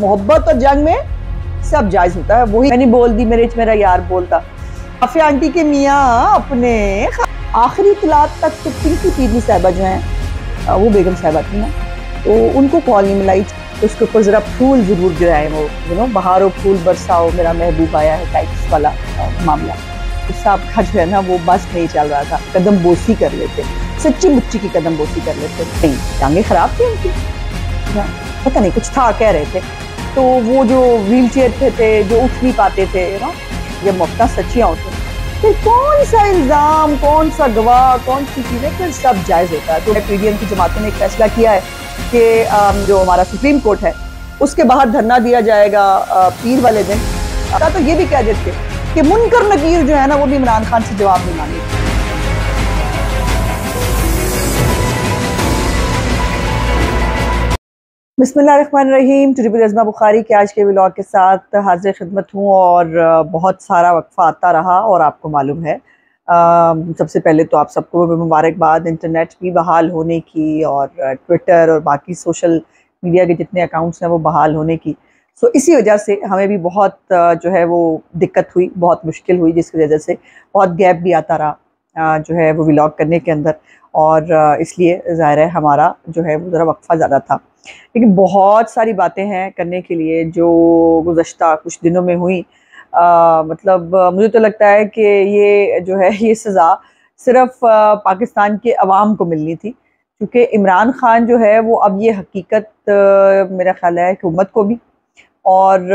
मोहब्बत और जंग में सब जायज होता है वही मैंने बोल दी मेरे मेरा यार बोलता काफी आंटी के मियाँ अपने आखिरी तलाक तक तो पिंकी पीरी साहबा जो है वो बेगम साहबा थी ना तो उनको कॉल नहीं मिलाई उसके ऊपर ज़रा फूल ज़रूर गिराए वो यू नो बहारो फूल बरसाओ मेरा महबूब आया है टाइप्स वाला मामला उस तो साहब का जो है ना वो बस नहीं चल रहा था कदम बोसी कर लेते सच्ची मुच्ची की कदम बोसी कर लेते नहीं टांगे खराब थी उनकी हाँ। पता नहीं कुछ था कह रहे थे तो वो जो व्हील चेयर थे थे जो उठ नहीं पाते थे ना ये मुफ्ता सचियाँ होते फिर कौन सा इल्ज़ाम कौन सा गवाह कौन सी चीज़ें फिर सब जायज़ होता है तो पी डी एम की जमातों ने एक फैसला किया है कि जो हमारा सुप्रीम कोर्ट है उसके बाहर धरना दिया जाएगा पीर वाले दिन तो ये भी कह देते कि मुनकर नकीर जो है ना वो भी इमरान खान से जवाब नहीं मांगे बसमीम टुडी अजमा बुखारी के आज के ब्लॉग के साथ हाजिर खिदमत हूँ और बहुत सारा वक्फ़ा आता रहा और आपको मालूम है सबसे पहले तो आप सबको मुबारकबाद इंटरनेट भी बहाल होने की और ट्विटर और बाकी सोशल मीडिया के जितने अकाउंट्स हैं वो बहाल होने की सो इसी वजह से हमें भी बहुत जो है वो दिक्कत हुई बहुत मुश्किल हुई जिसकी वजह से बहुत गैप भी आता रहा जो है वो ब्लॉग करने के अंदर और इसलिए ज़ाहिर है हमारा जो है वो ज़रा वक्फ़ा ज़्यादा था लेकिन बहुत सारी बातें हैं करने के लिए जो गुज्त कुछ दिनों में हुई आ, मतलब मुझे तो लगता है कि ये जो है ये सज़ा सिर्फ पाकिस्तान के अवाम को मिलनी थी क्योंकि इमरान खान जो है वो अब ये हकीकत मेरा ख्याल है हुकूमत को भी और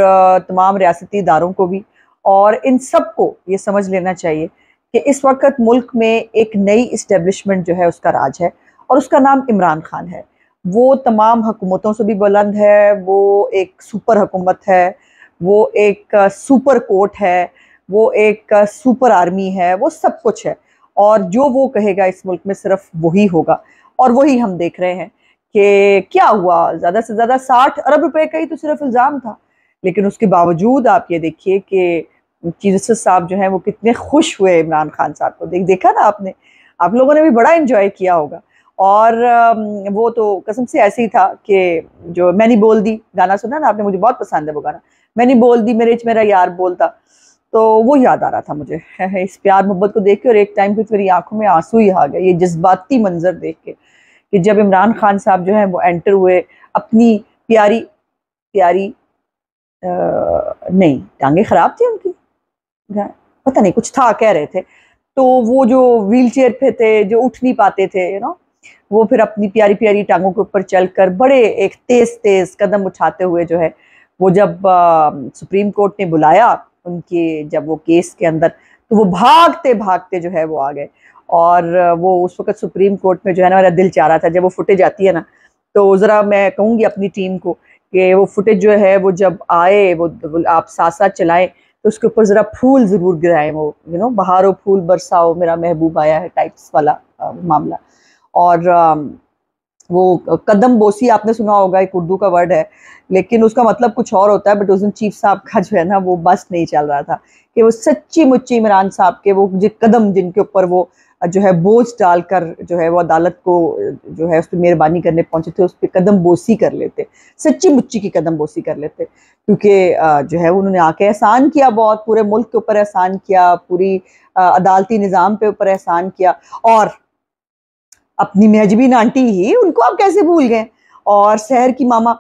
तमाम रियासती इदारों को भी और इन सब को ये समझ लेना चाहिए कि इस वक्त मुल्क में एक नई इस्टेब्लिशमेंट जो है उसका राज है और उसका नाम इमरान खान है वो तमाम हुकूमतों से भी बुलंद है वो एक सुपर हुकूमत है वो एक सुपर कोर्ट है वो एक सुपर आर्मी है वो सब कुछ है और जो वो कहेगा इस मुल्क में सिर्फ वही होगा और वही हम देख रहे हैं कि क्या हुआ ज़्यादा से ज़्यादा साठ अरब रुपए का ही तो सिर्फ इल्ज़ाम था लेकिन उसके बावजूद आप ये देखिए कि चीफ जस्टिस साहब जो हैं वो कितने खुश हुए इमरान खान साहब को देख देखा ना आपने आप लोगों ने भी बड़ा इन्जॉय किया होगा और वो तो कसम से ऐसे ही था कि जो मैंने बोल दी गाना सुना ना आपने मुझे बहुत पसंद है वो गाना मैंने बोल दी मेरे मेरा यार बोलता तो वो याद आ रहा था मुझे इस प्यार मोहब्बत को देख के और एक टाइम फिर तो मेरी आंखों में आंसू ही आ गए ये जज्बाती मंजर देख के कि जब इमरान खान साहब जो हैं वो एंटर हुए अपनी प्यारी प्यारी आ, नहीं टांगे ख़राब थी उनकी पता नहीं कुछ था कह रहे थे तो वो जो व्हील चेयर पे थे जो उठ नहीं पाते थे यू नो वो फिर अपनी प्यारी प्यारी टांगों के ऊपर चलकर बड़े एक तेज तेज कदम उठाते हुए जो है वो जब सुप्रीम कोर्ट ने बुलाया उनके जब वो केस के अंदर तो वो भागते भागते जो है वो आ गए और वो उस वक्त सुप्रीम कोर्ट में जो है ना मेरा दिल चाह रहा था जब वो फुटेज आती है ना तो ज़रा मैं कहूँगी अपनी टीम को कि वो फुटेज जो है वो जब आए वो, वो आप साथ साथ चलाएं तो उसके ऊपर ज़रा फूल ज़रूर गिराएं वो यू नो बहारो फूल बरसाओ मेरा महबूब आया है टाइप्स वाला आ, मामला और वो कदम बोसी आपने सुना होगा एक उर्दू का वर्ड है लेकिन उसका मतलब कुछ और होता है बट उस दिन चीफ साहब का जो है ना वो बस नहीं चल रहा था कि वो सच्ची मुच्ची इमरान साहब के वो जो कदम जिनके ऊपर वो जो है बोझ डालकर जो है वो अदालत को जो है उस पर मेहरबानी करने पहुंचे थे उस पर कदम बोसी कर लेते सच्ची मुच्ची की कदम बोसी कर लेते क्योंकि जो है उन्होंने आके एहसान किया बहुत पूरे मुल्क के ऊपर एहसान किया पूरी अदालती निज़ाम पे ऊपर एहसान किया और अपनी मेजबीन आंटी ही उनको आप कैसे भूल गए और शहर की मामा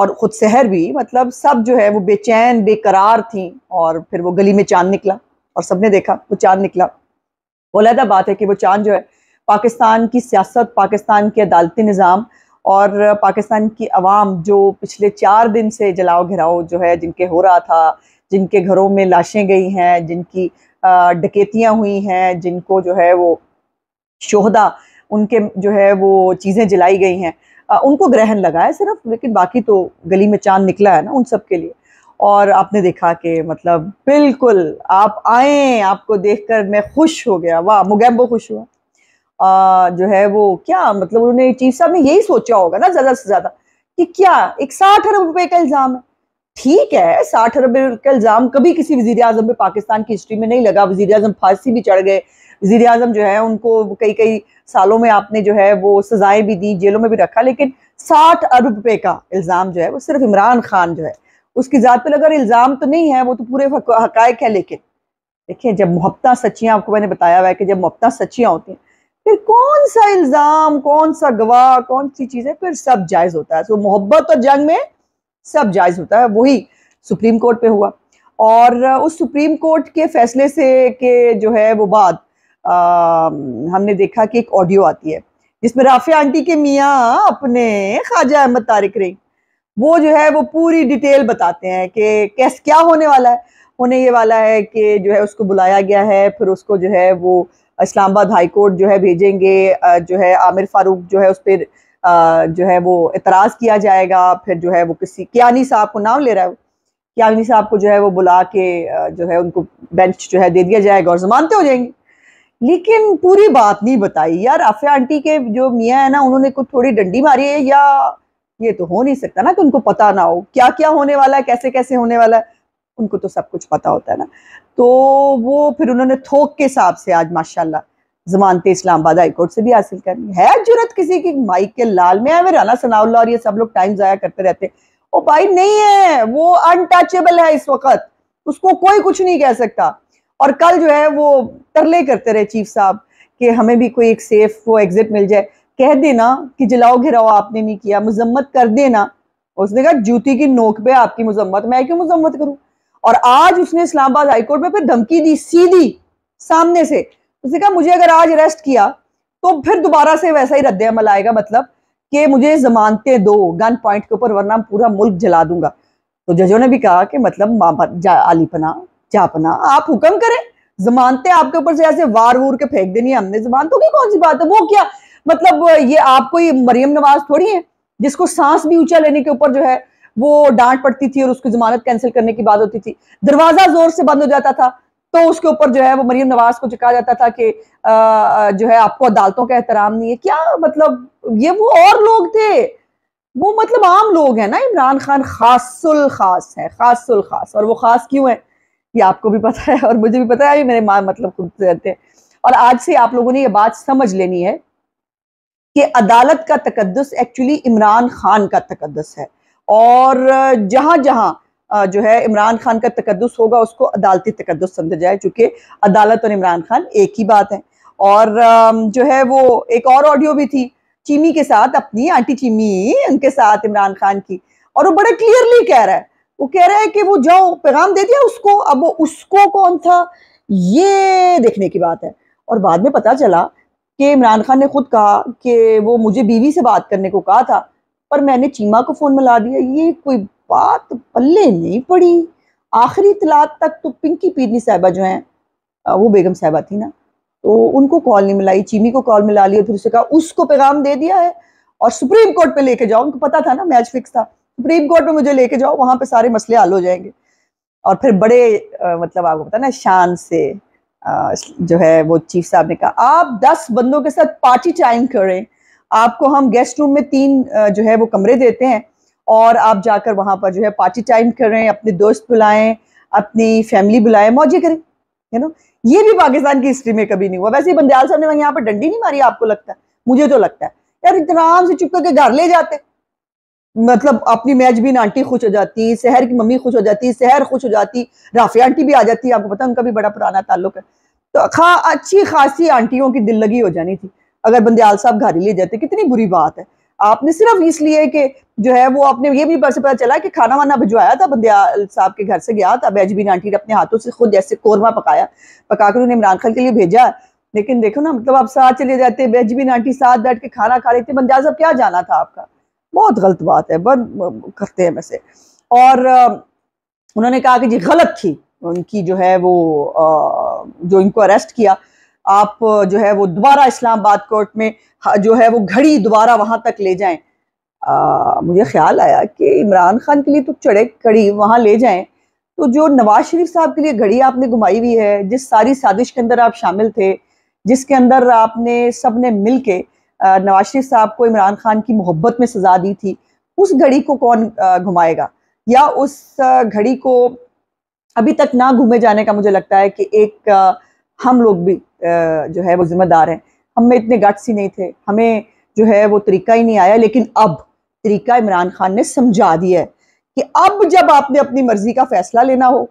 और ख़ुद शहर भी मतलब सब जो है वो बेचैन बेकरार थी और फिर वो गली में चांद निकला और सबने देखा वो चांद निकला वो बात है कि वो चांद जो है पाकिस्तान की सियासत पाकिस्तान के अदालती निज़ाम और पाकिस्तान की आवाम जो पिछले चार दिन से जलाओ घिराव जो है जिनके हो रहा था जिनके घरों में लाशें गई हैं जिनकी डकैतियाँ हुई हैं जिनको जो है वो शोहदा उनके जो है वो चीज़ें जलाई गई हैं उनको ग्रहण लगा है सिर्फ लेकिन बाकी तो गली में चांद निकला है ना उन सब के लिए और आपने देखा कि मतलब बिल्कुल आप आए आपको देखकर मैं खुश हो गया वाह मुगैम्बो खुश हुआ आ, जो है वो क्या मतलब उन्होंने चीफ साहब ने यही सोचा होगा ना ज़्यादा से ज़्यादा कि क्या एक साठ अरब रुपए का इल्ज़ाम है ठीक है साठ अरब का इल्ज़ाम कभी किसी वजीर अजम पे पाकिस्तान की हिस्ट्री में नहीं लगा वजीर अजम फांसी भी चढ़ गए वजीर अजम जो है उनको कई कई सालों में आपने जो है वो सजाएं भी दी जेलों में भी रखा लेकिन साठ अरब रुपए का इल्ज़ाम जो है वो सिर्फ इमरान खान जो है उसकी ज़ात पर लगा इल्ज़ाम तो नहीं है वो तो पूरे हक है लेकिन देखिए जब मुहब्ता सच्चियाँ आपको मैंने बताया हुआ है कि जब मोहब्ता सच्चियाँ होती हैं फिर कौन सा इल्ज़ाम कौन सा गवाह कौन सी चीज़ें फिर सब जायज़ होता है सो तो मोहब्बत और जंग में सब जायज़ होता है वही सुप्रीम कोर्ट पे हुआ और उस सुप्रीम कोर्ट के फैसले से के जो है वो बाद आ, हमने देखा कि एक ऑडियो आती है जिसमें राफिया आंटी के मियाँ अपने ख्वाजा अहमद तारिक रही वो जो है वो पूरी डिटेल बताते हैं कि कैस क्या होने वाला है होने ये वाला है कि जो है उसको बुलाया गया है फिर उसको जो है वो इस्लामाबाद हाई कोर्ट जो है भेजेंगे जो है आमिर फारूक जो है उस पर जो है वो इतराज़ किया जाएगा फिर जो है वो किसी क्यानी साहब को नाम ले रहा है क्यानी साहब को जो है वो बुला के जो है उनको बेंच जो है दे दिया जाएगा और जमानते हो जाएंगी लेकिन पूरी बात नहीं बताई यार आफिया आंटी के जो मियाँ है ना उन्होंने कुछ थोड़ी डंडी मारी है या ये तो हो नहीं सकता ना कि उनको पता ना हो क्या क्या होने वाला है कैसे कैसे होने वाला है उनको तो सब कुछ पता होता है ना तो वो फिर उन्होंने थोक के हिसाब से आज माशाल्लाह जमानते इस्लामाबाद हाईकोर्ट से भी हासिल कर ली है जरूरत किसी की माइक के लाल में है राना सनाउल्ला और ये सब लोग टाइम जया करते रहते वो भाई नहीं है वो अनटचेबल है इस वक्त उसको कोई कुछ नहीं कह सकता और कल जो है वो तरले करते रहे चीफ साहब कि हमें भी कोई एक सेफ वो एग्जिट मिल जाए कह देना कि जलाओ घिराओ आपने नहीं किया मजम्मत कर देना उसने कहा जूती की नोक पे आपकी मजम्मत मैं क्यों मजम्मत करूं और आज उसने इस्लामाबाद हाईकोर्ट में फिर धमकी दी सीधी सामने से उसने कहा मुझे अगर आज अरेस्ट किया तो फिर दोबारा से वैसा ही रद्द अमल आएगा मतलब कि मुझे जमानते दो गन पॉइंट के ऊपर वरना पूरा मुल्क जला दूंगा तो जजों ने भी कहा कि मतलब मामा पना जापना आप हुक्म करें जमानते आपके ऊपर से ऐसे वार वूर के फेंक देनी है हमने जमानतों की कौन सी बात है वो क्या मतलब ये आपको ये मरियम नवाज थोड़ी है जिसको सांस भी ऊंचा लेने के ऊपर जो है वो डांट पड़ती थी और उसकी जमानत कैंसिल करने की बात होती थी दरवाजा जोर से बंद हो जाता था तो उसके ऊपर जो है वो मरियम नवाज को कहा जाता था कि जो है आपको अदालतों का एहतराम नहीं है क्या मतलब ये वो और लोग थे वो मतलब आम लोग हैं ना इमरान खान खासुल खास है खासुल खास और वो खास क्यों है ये आपको भी पता है और मुझे भी पता है मेरे माँ मतलब खुद रहते हैं और आज से आप लोगों ने ये बात समझ लेनी है कि अदालत का तकदस एक्चुअली इमरान खान का तकदस है और जहां जहां जो है इमरान खान का तकदस होगा उसको अदालती तकदस समझा जाए चूंकि अदालत और इमरान खान एक ही बात है और जो है वो एक और ऑडियो भी थी चीमी के साथ अपनी आंटी चीमी उनके साथ इमरान खान की और वो बड़े क्लियरली कह रहा है वो कह रहा है कि वो जाओ पैगाम दे दिया उसको अब वो उसको कौन था ये देखने की बात है और बाद में पता चला कि इमरान खान ने खुद कहा कि वो मुझे बीवी से बात करने को कहा था पर मैंने चीमा को फ़ोन मिला दिया ये कोई बात पल्ले नहीं पड़ी आखिरी तलात तक तो पिंकी पीरनी साहिबा जो है वो बेगम साहबा थी ना तो उनको कॉल नहीं मिलाई चीमी को कॉल मिला लिया फिर उसे कहा उसको पैगाम दे दिया है और सुप्रीम कोर्ट पे लेके जाओ उनको पता था ना मैच फिक्स था सुप्रीम कोर्ट में मुझे लेके जाओ वहां पे सारे मसले हल हो जाएंगे और फिर बड़े आ, मतलब आपको पता ना शान से आ, जो है वो चीफ साहब ने कहा आप दस बंदों के साथ पार्टी टाइम करें आपको हम गेस्ट रूम में तीन जो है वो कमरे देते हैं और आप जाकर वहां पर जो है पार्टी टाइम करें अपने दोस्त बुलाएं अपनी फैमिली बुलाएं मौजे करें यू नो ये भी पाकिस्तान की हिस्ट्री में कभी नहीं हुआ वैसे बंदयाल साहब ने यहाँ पर डंडी नहीं मारी आपको लगता है मुझे तो लगता है यार आराम से चुप करके घर ले जाते हैं मतलब अपनी मैजबीन आंटी खुश हो जाती शहर की मम्मी खुश हो जाती शहर खुश हो जाती राफिया आंटी भी आ जाती है आपको पता उनका भी बड़ा पुराना ताल्लुक है तो खा अच्छी खासी आंटियों की दिल लगी हो जानी थी अगर बंदयाल साहब घर ही ले जाते कितनी बुरी बात है आपने सिर्फ इसलिए कि जो है वो आपने ये भी पता चला कि खाना वाना भिजवाया था बंदयाल साहब के घर से गया था बैजबीन आंटी ने अपने हाथों से खुद जैसे कोरमा पकाया पकाकर उन्हें इमरान खान के लिए भेजा लेकिन देखो ना मतलब आप साथ चले जाते बैजबीन आंटी साथ बैठ के खाना खा लेते बंदयाल साहब क्या जाना था आपका बहुत गलत बात है बंद करते हैं वैसे और उन्होंने कहा कि जी गलत थी उनकी जो है वो जो इनको अरेस्ट किया आप जो है वो दोबारा इस्लामाबाद कोर्ट में जो है वो घड़ी दोबारा वहां तक ले जाएं आ, मुझे ख्याल आया कि इमरान खान के लिए तो चढ़े कड़ी वहाँ ले जाएं तो जो नवाज शरीफ साहब के लिए घड़ी आपने घुमाई हुई है जिस सारी साजिश के अंदर आप शामिल थे जिसके अंदर आपने सबने मिलके मिल के नवाज शरीफ साहब को इमरान खान की मोहब्बत में सजा दी थी उस घड़ी को कौन घुमाएगा या उस घड़ी को अभी तक ना घूमे जाने का मुझे लगता है कि एक हम लोग भी जो है वो जिम्मेदार हैं हम में इतने गट्स ही नहीं थे हमें जो है वो तरीका ही नहीं आया लेकिन अब तरीका इमरान खान ने समझा दिया है कि अब जब आपने अपनी मर्जी का फैसला लेना हो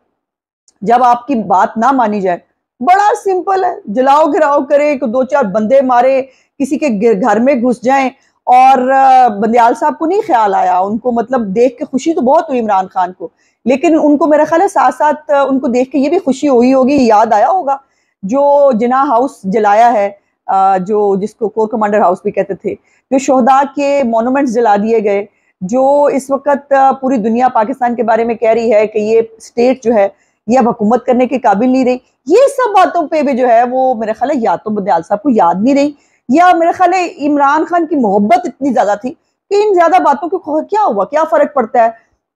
जब आपकी बात ना मानी जाए बड़ा सिंपल है जलाओ घिराओ करे को दो चार बंदे मारे किसी के घर में घुस जाएं और बंदयाल साहब को नहीं ख्याल आया उनको मतलब देख के खुशी तो बहुत हुई इमरान खान को लेकिन उनको मेरा ख्याल है साथ साथ उनको देख के ये भी खुशी हुई होगी याद आया होगा जो जिना हाउस जलाया है जो जिसको कोर कमांडर हाउस भी कहते थे जो शहदा के मोनूमेंट्स जला दिए गए जो इस वक्त पूरी दुनिया पाकिस्तान के बारे में कह रही है कि ये स्टेट जो है ये अब हुकूमत करने के काबिल नहीं रही ये सब बातों पे भी जो है वो मेरा ख्याल है या तो बदयाल साहब को याद नहीं रही या मेरे ख्याल इमरान खान की मोहब्बत इतनी ज्यादा थी कि इन ज्यादा बातों को क्या हुआ क्या फर्क पड़ता है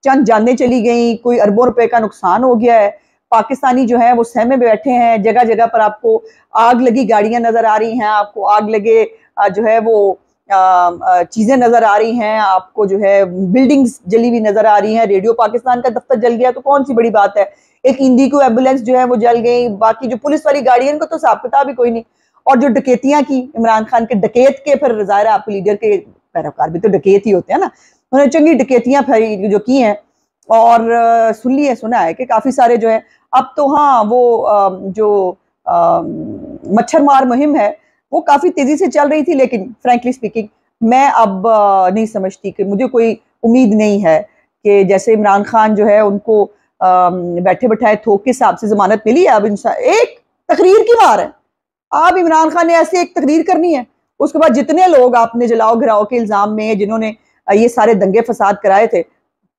चंद जाने चली गई कोई अरबों रुपए का नुकसान हो गया है पाकिस्तानी जो है वो सहमे बैठे हैं जगह जगह पर आपको आग लगी गाड़ियां नजर आ रही हैं आपको आग लगे जो है वो चीज़ें नज़र आ रही हैं आपको जो है बिल्डिंग्स जली हुई नज़र आ रही हैं रेडियो पाकिस्तान का दफ्तर जल गया तो कौन सी बड़ी बात है एक इंदी को एम्बुलेंस जो है वो जल गई बाकी जो पुलिस वाली गाड़ी है इनको तो साफ किताब ही कोई नहीं और जो डकेतियां की इमरान खान के डकेत के फिर ज़ाहिर आपके लीडर के पैरोकार भी तो डकेत ही होते हैं ना उन्होंने चंगी डकेतियां फिर जो की हैं और सुन ली है सुना है कि काफ़ी सारे जो है अब तो हाँ वो जो मच्छर मार मुहिम है वो काफ़ी तेज़ी से चल रही थी लेकिन फ्रेंकली स्पीकिंग मैं अब नहीं समझती कि मुझे कोई उम्मीद नहीं है कि जैसे इमरान खान जो है उनको बैठे बैठाए थोक के हिसाब से जमानत मिली है अब इंसान एक तकरीर की मार है आप इमरान खान ने ऐसी एक तकरीर करनी है उसके बाद जितने लोग आपने जलाओ घिराओ के इल्जाम में जिन्होंने ये सारे दंगे फसाद कराए थे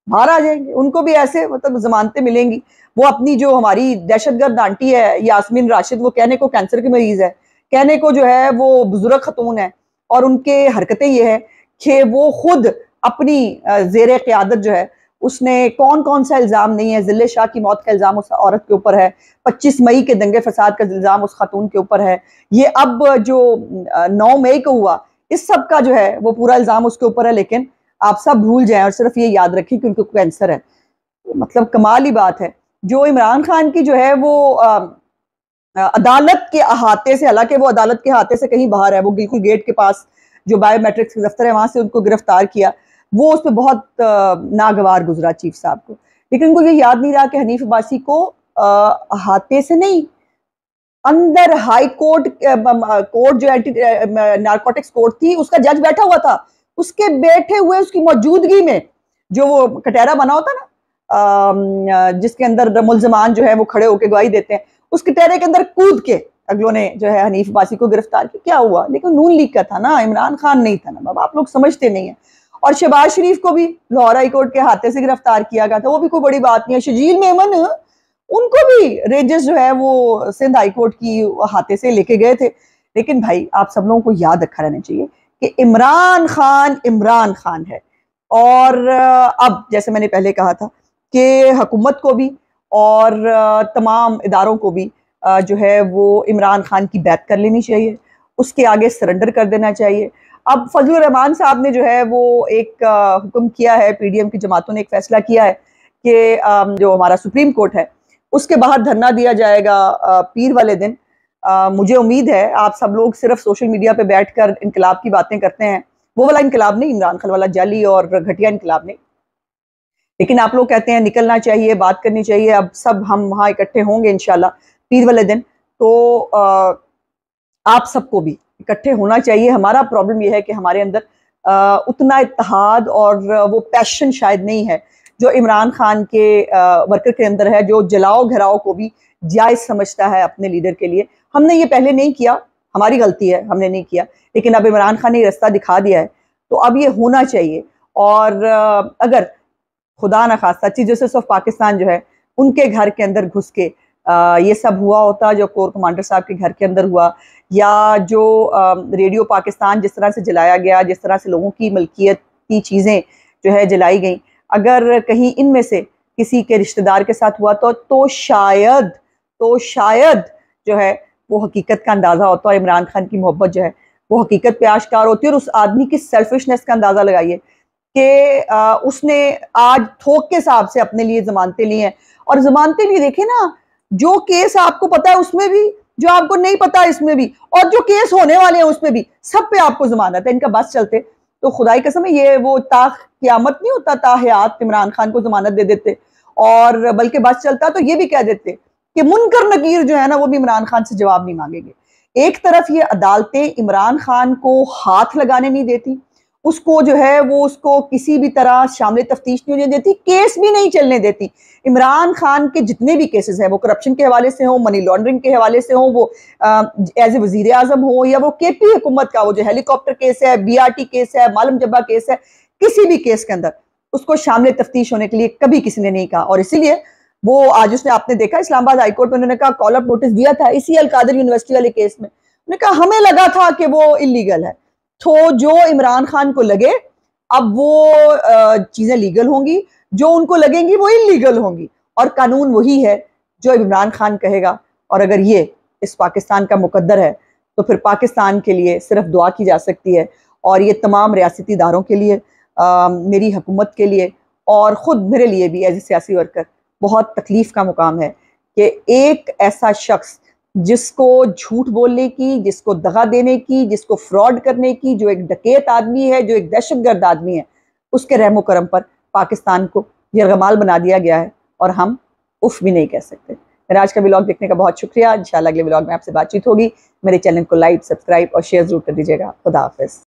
बाहर आ जाएंगे उनको भी ऐसे मतलब जमानतें मिलेंगी वो अपनी जो हमारी दहशतगर्द आंटी है यासमिन राशिद वो कहने को कैंसर की मरीज है कहने को जो है वो बुजुर्ग खतून है और उनके हरकतें ये है कि वो खुद अपनी जेर क्यादत जो है उसने कौन कौन सा इल्ज़ाम नहीं है जिले शाह की मौत का इल्ज़ाम उस औरत के ऊपर है पच्चीस मई के दंगे फसाद का इल्ज़ाम उस खातून के ऊपर है ये अब जो नौ मई को हुआ इस सब का जो है वो पूरा इल्ज़ाम उसके ऊपर है लेकिन आप सब भूल जाए और सिर्फ ये याद रखें कि उनको कैंसर है मतलब कमाल ही बात है जो इमरान खान की जो है वो अदालत के अहाते से हालांकि वो अदालत के अहाते से कहीं बाहर है वो बिल्कुल गेट के पास जो बायोमेट्रिक्स दफ्तर है वहां से उनको गिरफ्तार किया वो उस पर बहुत नागवार गुजरा चीफ साहब को लेकिन उनको ये याद नहीं रहा कि हनीफ अब्बासी को अहाते से नहीं अंदर हाई कोर्ट कोर्ट जो एंटी नारकोटिक्स कोर्ट थी उसका जज बैठा हुआ था उसके बैठे हुए उसकी मौजूदगी में जो वो कटहरा बना होता ना जिसके अंदर मुलजमान जो है वो खड़े होकर गवाही देते हैं उस कटेरे के अंदर कूद के अगलों ने जो है हनीफ बासी को गिरफ्तार किया क्या हुआ लेकिन नून लीग का था ना इमरान खान नहीं था ना बाबा आप लोग समझते नहीं है और शहबाज शरीफ को भी लाहौर हाईकोर्ट के हाथे से गिरफ्तार किया गया था वो भी कोई बड़ी बात नहीं है शजील मेमन उनको भी रेंजर्स जो है वो सिंध हाईकोर्ट की हाथे से लेके गए थे लेकिन भाई आप सब लोगों को याद रखा रहना चाहिए कि इमरान खान इमरान खान है और अब जैसे मैंने पहले कहा था कि हुकूमत को भी और तमाम इदारों को भी जो है वो इमरान खान की बैत कर लेनी चाहिए उसके आगे सरेंडर कर देना चाहिए अब फजल रहमान साहब ने जो है वो एक हुक्म किया है पीडीएम की जमातों ने एक फैसला किया है कि जो हमारा सुप्रीम कोर्ट है उसके बाहर धरना दिया जाएगा पीर वाले दिन आ, मुझे उम्मीद है आप सब लोग सिर्फ सोशल मीडिया पे बैठकर इनकलाब की बातें करते हैं वो वाला इनकलाब नहीं इमरान खान वाला जाली और घटिया इनकलाब नहीं लेकिन आप लोग कहते हैं निकलना चाहिए बात करनी चाहिए अब सब हम वहाँ इकट्ठे होंगे इनशाला पीर वाले दिन तो आ, आप सबको भी इकट्ठे होना चाहिए हमारा प्रॉब्लम यह है कि हमारे अंदर आ, उतना इतिहाद और वो पैशन शायद नहीं है जो इमरान खान के आ, वर्कर के अंदर है जो जलाओ घराओ को भी जायज समझता है अपने लीडर के लिए हमने ये पहले नहीं किया हमारी गलती है हमने नहीं किया लेकिन अब इमरान खान ने रास्ता दिखा दिया है तो अब ये होना चाहिए और अगर खुदा न खास्ता चीफ जस्टिस ऑफ पाकिस्तान जो है उनके घर के अंदर घुस के आ, ये सब हुआ होता जो कोर कमांडर साहब के घर के अंदर हुआ या जो रेडियो पाकिस्तान जिस तरह से जलाया गया जिस तरह से लोगों की मलकियत की चीज़ें जो है जलाई गई अगर कहीं इनमें से किसी के रिश्तेदार के साथ हुआ तो तो शायद तो शायद जो है वो हकीकत का अंदाज़ा होता है इमरान खान की मोहब्बत जो है वो हकीकत पे आश्कार होती है और उस आदमी की सेल्फिशनेस का अंदाज़ा लगाइए कि उसने आज थोक के हिसाब से अपने लिए जमानतें ली हैं और जमानतें भी देखें ना जो केस आपको पता है उसमें भी जो आपको नहीं पता इसमें भी और जो केस होने वाले हैं उसमें भी सब पे आपको जमानत है इनका बस चलते तो खुदाई कसम है ये वो ताख क्यामत नहीं होता ताहयात इमरान खान को जमानत दे देते और बल्कि बस चलता तो ये भी कह देते कि मुनकर नकीर जो है ना वो भी इमरान खान से जवाब नहीं मांगेंगे एक तरफ ये अदालतें इमरान खान को हाथ लगाने नहीं देती उसको जो है वो उसको किसी भी तरह शामिल तफ्तीश नहीं होने देती केस भी नहीं चलने देती इमरान खान के जितने भी केसेस हैं वो करप्शन के हवाले से हों मनी लॉन्ड्रिंग के हवाले से हो वो एज ए वजीर आजम हो या वो के पी हुकूमत का वो जो हेलीकॉप्टर केस है बी आर टी केस है मालम जब्बा केस है किसी भी केस के अंदर उसको शामिल तफ्तीश होने के लिए कभी किसी ने नहीं कहा और इसीलिए वो आज उसने आपने देखा इस्लामाबाद हाईकोर्ट में उन्होंने कहा कॉल अप नोटिस दिया था इसी अलकादर यूनिवर्सिटी वाले केस में उन्होंने कहा हमें लगा था कि वो इलीगल है तो जो इमरान खान को लगे अब वो चीज़ें लीगल होंगी जो उनको लगेंगी वो इलीगल होंगी और कानून वही है जो इमरान खान कहेगा और अगर ये इस पाकिस्तान का मुकद्दर है तो फिर पाकिस्तान के लिए सिर्फ दुआ की जा सकती है और ये तमाम रियासती इदारों के लिए आ, मेरी हुकूमत के लिए और ख़ुद मेरे लिए भी एज ए सियासी वर्कर बहुत तकलीफ़ का मुकाम है कि एक ऐसा शख्स जिसको झूठ बोलने की जिसको दगा देने की जिसको फ्रॉड करने की जो एक डकेत आदमी है जो एक दहशत गर्द आदमी है उसके रहमो करम पर पाकिस्तान को यरगमाल बना दिया गया है और हम उफ भी नहीं कह सकते मेरा आज का ब्लॉग देखने का बहुत शुक्रिया इंशाल्लाह अगले ब्लॉग में आपसे बातचीत होगी मेरे चैनल को लाइक सब्सक्राइब और शेयर जरूर कर दीजिएगा खुदा हाफिज़